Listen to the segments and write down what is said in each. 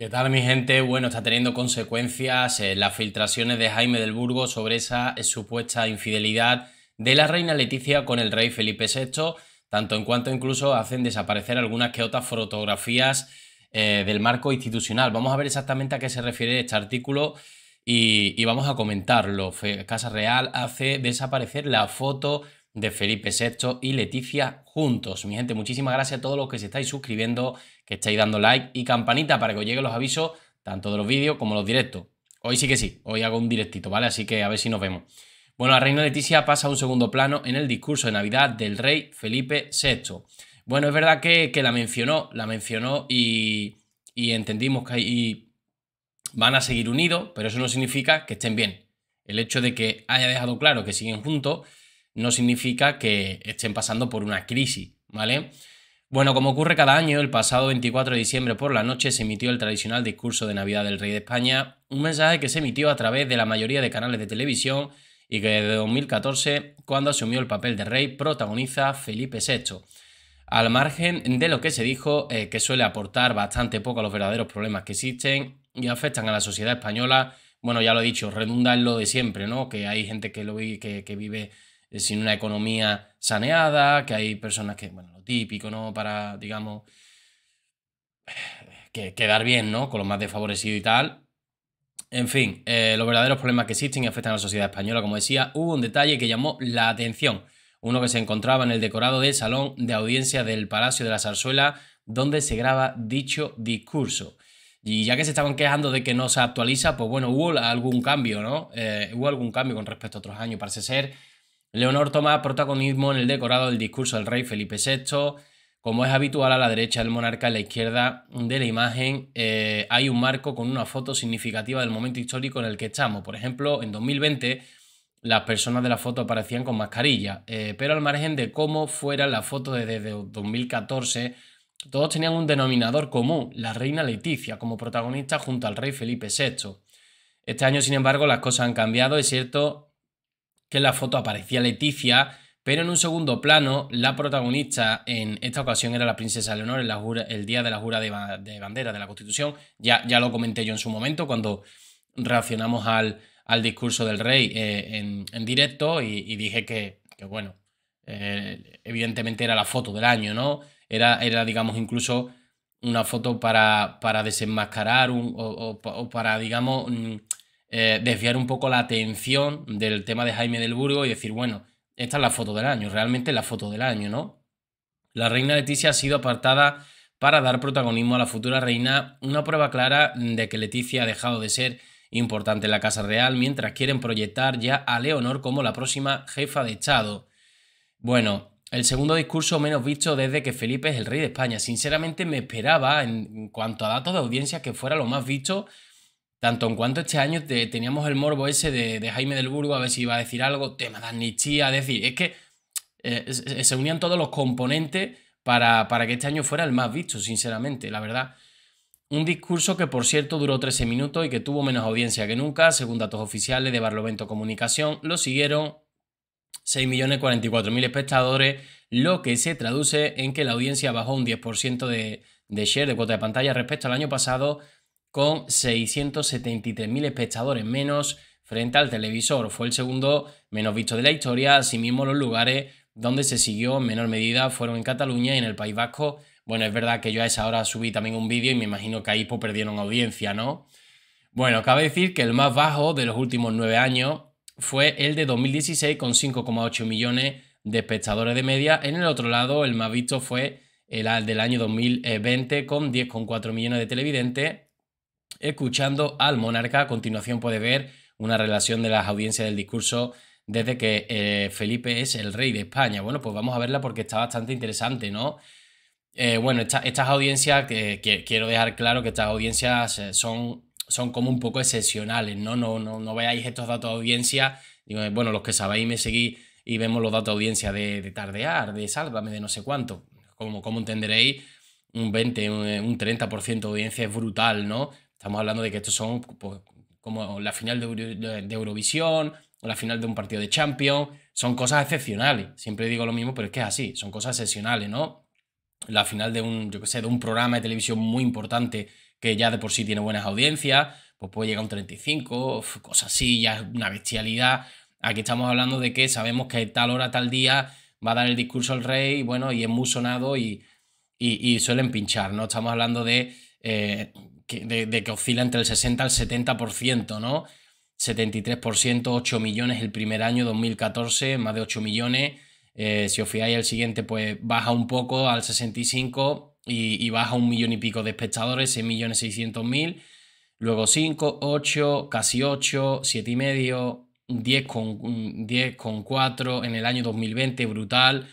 ¿Qué tal mi gente? Bueno, está teniendo consecuencias las filtraciones de Jaime del Burgo sobre esa supuesta infidelidad de la reina Leticia con el rey Felipe VI, tanto en cuanto incluso hacen desaparecer algunas que otras fotografías eh, del marco institucional. Vamos a ver exactamente a qué se refiere este artículo y, vamos a comentarlo. Casa Real hace desaparecer la foto de Felipe VI y Leticia juntos. Mi gente, muchísimas gracias a todos los que se estáis suscribiendo que estáis dando like y campanita para que os lleguen los avisos tanto de los vídeos como los directos. Hoy sí que sí, hoy hago un directito, ¿vale? Así que a ver si nos vemos. Bueno, la reina Leticia pasa a un segundo plano en el discurso de Navidad del rey Felipe VI. Bueno, es verdad que, la mencionó, la mencionó y, entendimos que van a seguir unidos, pero eso no significa que estén bien. El hecho de que haya dejado claro que siguen juntos no significa que estén pasando por una crisis, ¿vale? Bueno, como ocurre cada año, el pasado 24 de diciembre por la noche se emitió el tradicional discurso de Navidad del Rey de España, un mensaje que se emitió a través de la mayoría de canales de televisión y que desde 2014, cuando asumió el papel de rey, protagoniza Felipe VI. Al margen de lo que se dijo, eh, que suele aportar bastante poco a los verdaderos problemas que existen y afectan a la sociedad española, bueno, ya lo he dicho, redunda en lo de siempre, ¿no? Que hay gente que, lo que vive eh, sin una economía saneada, que hay personas que, bueno, lo típico, ¿no? Para, digamos, que quedar bien, ¿no? Con los más desfavorecidos y tal. En fin, eh, los verdaderos problemas que existen y afectan a la sociedad española, como decía, hubo un detalle que llamó la atención. Uno que se encontraba en el decorado del salón de audiencia del Palacio de la Zarzuela, donde se graba dicho discurso. Y ya que se estaban quejando de que no se actualiza, pues bueno, hubo algún cambio, ¿no? Eh, hubo algún cambio con respecto a otros años. Parece ser Leonor toma protagonismo en el decorado del discurso del rey Felipe VI. Como es habitual a la derecha del monarca, a la izquierda de la imagen eh, hay un marco con una foto significativa del momento histórico en el que estamos. Por ejemplo, en 2020 las personas de la foto aparecían con mascarilla, eh, pero al margen de cómo fuera la foto desde 2014, todos tenían un denominador común, la reina Leticia, como protagonista junto al rey Felipe VI. Este año, sin embargo, las cosas han cambiado, es cierto, que en la foto aparecía Leticia, pero en un segundo plano la protagonista en esta ocasión era la princesa Leonor en la el día de la jura de, bandera de la Constitución. Ya, ya lo comenté yo en su momento cuando reaccionamos al, al discurso del rey eh, en, directo y, dije que, bueno, eh, evidentemente era la foto del año, ¿no? Era, era digamos, incluso una foto para, para desenmascarar o, para, digamos, mm, eh, desviar un poco la atención del tema de Jaime del Burgo y decir, bueno, esta es la foto del año, realmente la foto del año, ¿no? La reina Leticia ha sido apartada para dar protagonismo a la futura reina, una prueba clara de que Leticia ha dejado de ser importante en la Casa Real, mientras quieren proyectar ya a Leonor como la próxima jefa de Estado. Bueno, el segundo discurso menos visto desde que Felipe es el rey de España. Sinceramente me esperaba, en cuanto a datos de audiencia, que fuera lo más visto, tanto en cuanto este año teníamos el morbo ese de, Jaime del Burgo, a ver si iba a decir algo, tema de amnistía, es decir, es que eh, se, unían todos los componentes para, para que este año fuera el más visto, sinceramente, la verdad. Un discurso que, por cierto, duró 13 minutos y que tuvo menos audiencia que nunca, según datos oficiales de Barlovento Comunicación. Lo siguieron 6.044.000 espectadores, lo que se traduce en que la audiencia bajó un 10% de, de share de cuota de pantalla respecto al año pasado, con 673.000 espectadores menos frente al televisor. Fue el segundo menos visto de la historia. Asimismo, los lugares donde se siguió en menor medida fueron en Cataluña y en el País Vasco. Bueno, es verdad que yo a esa hora subí también un vídeo y me imagino que ahí pues, perdieron audiencia, ¿no? Bueno, cabe decir que el más bajo de los últimos nueve años fue el de 2016 con 5,8 millones de espectadores de media. En el otro lado, el más visto fue el del año 2020 con 10,4 millones de televidentes escuchando al monarca. A continuación puede ver una relación de las audiencias del discurso desde que eh, Felipe es el rey de España. Bueno, pues vamos a verla porque está bastante interesante, ¿no? Eh, bueno, estas audiencias, que, quiero dejar claro que estas audiencias eh, son, son como un poco excepcionales, ¿no? No, no, no veáis estos datos de audiencia. bueno, los que sabéis me seguís y vemos los datos de audiencia de, tardear, de sálvame, de no sé cuánto. Como, como entenderéis, un 20, un 30% de audiencia es brutal, ¿no? Estamos hablando de que estos son como la final de, Eurovisión o la final de un partido de Champions. Son cosas excepcionales. Siempre digo lo mismo, pero es que es así. Son cosas excepcionales, ¿no? La final de un, yo qué sé, de un programa de televisión muy importante que ya de por sí tiene buenas audiencias, pues puede llegar a un 35, cosas así, ya es una bestialidad. Aquí estamos hablando de que sabemos que tal hora, tal día va a dar el discurso al rey, bueno, y es muy sonado y, suelen pinchar, ¿no? Estamos hablando de eh, de, que oscila entre el 60 al 70%, ¿no? 73%, 8 millones el primer año, 2014, más de 8 millones. Eh, si os fijáis, el siguiente pues baja un poco al 65 y, baja un millón y pico de espectadores, 6.600.000. millones mil. Luego 5, 8, casi 8, 7 y medio, con, 10 con en el año 2020, brutal.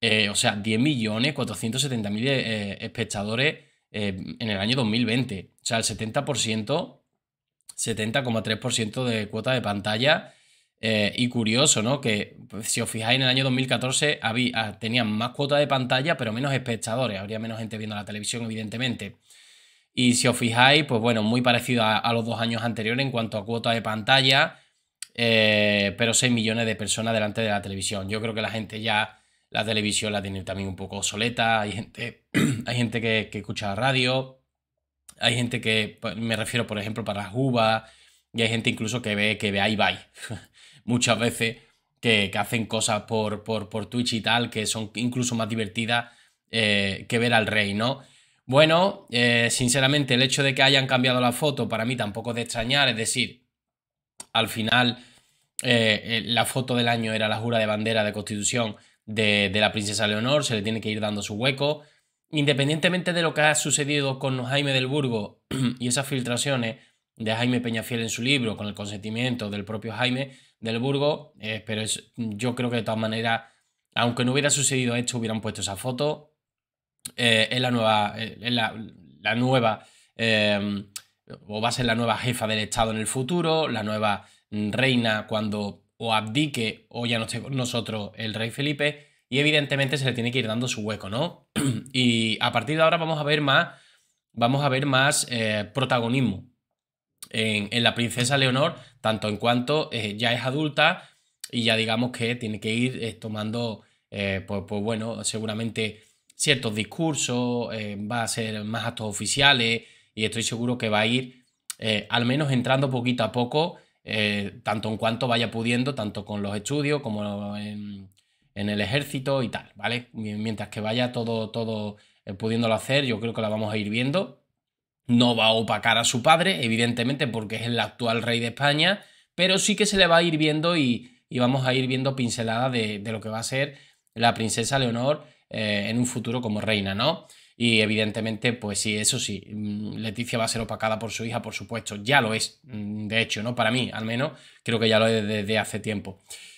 Eh, o sea, 10 millones 470 mil eh, espectadores en el año 2020. O sea, el 70%, 70,3% de cuota de pantalla. Eh, y curioso, ¿no? Que pues, si os fijáis, en el año 2014 había, ah, tenían más cuota de pantalla, pero menos espectadores. Habría menos gente viendo la televisión, evidentemente. Y si os fijáis, pues bueno, muy parecido a, los dos años anteriores en cuanto a cuota de pantalla, eh, pero 6 millones de personas delante de la televisión. Yo creo que la gente ya, la televisión la tiene también un poco obsoleta. Hay gente, hay gente que, que escucha radio, hay gente que, pues, me refiero por ejemplo para Juba, y hay gente incluso que ve, que ve a Ibai. Muchas veces que, hacen cosas por, por, Twitch y tal, que son incluso más divertidas eh, que ver al rey, ¿no? Bueno, eh, sinceramente el hecho de que hayan cambiado la foto para mí tampoco es de extrañar, es decir, al final eh, la foto del año era la jura de bandera de constitución de, de la princesa Leonor, se le tiene que ir dando su hueco independientemente de lo que ha sucedido con Jaime del Burgo y esas filtraciones de Jaime Peñafiel en su libro, con el consentimiento del propio Jaime del Burgo, eh, pero yo creo que de todas maneras, aunque no hubiera sucedido esto, hubieran puesto esa foto. Eh, es la nueva, eh, la, la nueva, o va a ser la nueva jefa del Estado en el futuro, la nueva reina cuando o abdique o ya no esté con nosotros el rey Felipe, y evidentemente se le tiene que ir dando su hueco, ¿no? y a partir de ahora vamos a ver más, vamos a ver más eh, protagonismo en, la princesa Leonor, tanto en cuanto eh, ya es adulta y ya digamos que tiene que ir eh, tomando, pues, pues, bueno, seguramente ciertos discursos, va a ser más actos oficiales y estoy seguro que va a ir al menos entrando poquito a poco. tanto en cuanto vaya pudiendo, tanto con los estudios como en, en el ejército y tal, ¿vale? Mientras que vaya todo, todo eh, pudiéndolo hacer, yo creo que la vamos a ir viendo. No va a opacar a su padre, evidentemente, porque es el actual rey de España, pero sí que se le va a ir viendo y, vamos a ir viendo pinceladas de, lo que va a ser la princesa Leonor eh, en un futuro como reina, ¿no? Y evidentemente, pues sí, eso sí, mm, Leticia va a ser opacada por su hija, por supuesto, ya lo es, mm, de hecho, ¿no? Para mí, al menos, creo que ya lo es desde hace tiempo.